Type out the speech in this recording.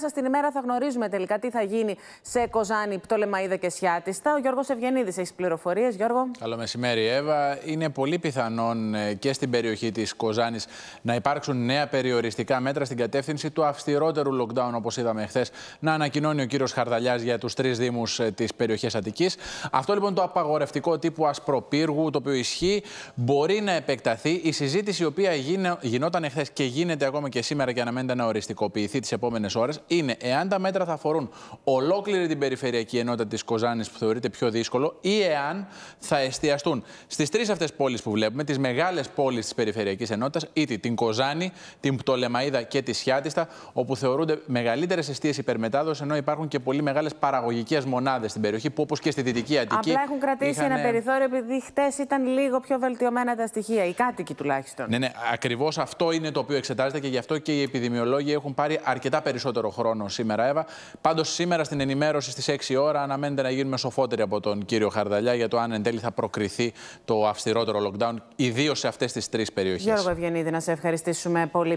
Μέσα στην ημέρα θα γνωρίζουμε τελικά τι θα γίνει σε Κοζάνη, Πτολεμαίδα και Σιάτιστα. Ο Γιώργος Ευγενίδης έχει πληροφορίες. Γιώργο. Καλό μεσημέρι, Εύα. Είναι πολύ πιθανόν ε, και στην περιοχή της Κοζάνης να υπάρξουν νέα περιοριστικά μέτρα στην κατεύθυνση του αυστηρότερου lockdown, όπως είδαμε χθες να ανακοινώνει ο κύριος Χαρδαλιάς για τους τρεις Δήμους ε, της περιοχής Αττικής. Αυτό λοιπόν το απαγορευτικό τύπου ασπροπύργου, το οποίο ισχύει, μπορεί να επεκταθεί. Η συζήτηση η οποία γινόταν εχθέ και γίνεται ακόμα και σήμερα και αναμένεται να οριστικοποιηθεί τις επόμενες ώρες, είναι εάν τα μέτρα θα αφορούν ολόκληρη την περιφερειακή ενότητα της Κοζάνης, που θεωρείται πιο δύσκολο, ή εάν θα εστιαστούν στις τρεις αυτές πόλεις που βλέπουμε, τις μεγάλες πόλεις της περιφερειακής ενότητας, είτε την Κοζάνη, την Πτολεμαίδα και τη Σιάτιστα, όπου θεωρούνται μεγαλύτερες αιστείες υπερμετάδοσης, ενώ υπάρχουν και πολύ μεγάλες παραγωγικές μονάδες στην περιοχή, που όπως και στη Δυτική Αττική. Απλά έχουν κρατήσει είχαν... ένα ε, περιθώριο, επειδή χτες ήταν λίγο πιο βελτιωμένα τα στοιχεία, οι κάτοικοι τουλάχιστον. Ναι, ναι, ακριβώς αυτό είναι το οποίο εξετάζεται και γι' αυτό και οι επιδημιολόγοι έχουν πάρει αρκετά περισσότερο χρόνο χρόνο σήμερα, Εύα. Πάντως, σήμερα στην ενημέρωση στις 6 ώρα αναμένεται να γίνουμε σοφότεροι από τον κύριο Χαρδαλιά για το αν εν τέλει θα προκριθεί το αυστηρότερο lockdown, ιδίως σε αυτές τις τρεις περιοχές. Γιώργο Ευγενίδη, να σε ευχαριστήσουμε πολύ.